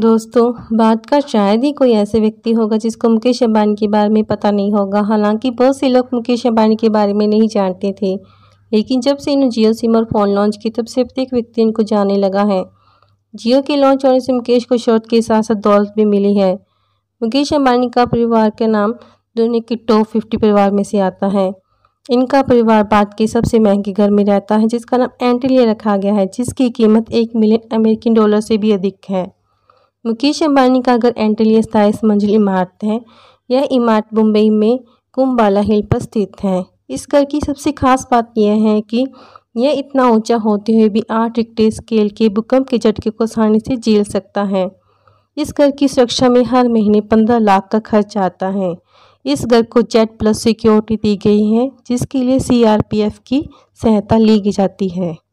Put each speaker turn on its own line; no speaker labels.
दोस्तों बात का शायद ही कोई ऐसे व्यक्ति होगा जिसको मुकेश अंबानी के बारे में पता नहीं होगा हालांकि बहुत से लोग मुकेश अंबानी के बारे में नहीं जानते थे लेकिन जब से इन्होंने जियो सिम और फ़ोन लॉन्च की तब से प्रत्येक व्यक्ति इनको जानने लगा है जियो के लॉन्च होने से मुकेश को शोध के साथ साथ दौलत भी मिली है मुकेश अंबानी का परिवार का नाम दुनिया के टॉप फिफ्टी परिवार में से आता है इनका परिवार बाद के सबसे महंगे घर में रहता है जिसका नाम एंटीलिया रखा गया है जिसकी कीमत एक मिलियन अमेरिकी डॉलर से भी अधिक है मुकेश अंबानी का घर एंटेलिया सताईस मंजिल इमारत है यह इमारत मुंबई में कुंबाला हिल पर स्थित है इस घर की सबसे खास बात यह है कि यह इतना ऊंचा होते हुए भी आठ रिक्टे स्केल के भूकंप के झटके को आसानी से झेल सकता है इस घर की सुरक्षा में हर महीने पंद्रह लाख का खर्च आता है इस घर को जेट प्लस सिक्योरिटी दी गई है जिसके लिए सीआरपीएफ की
सहायता ली जाती है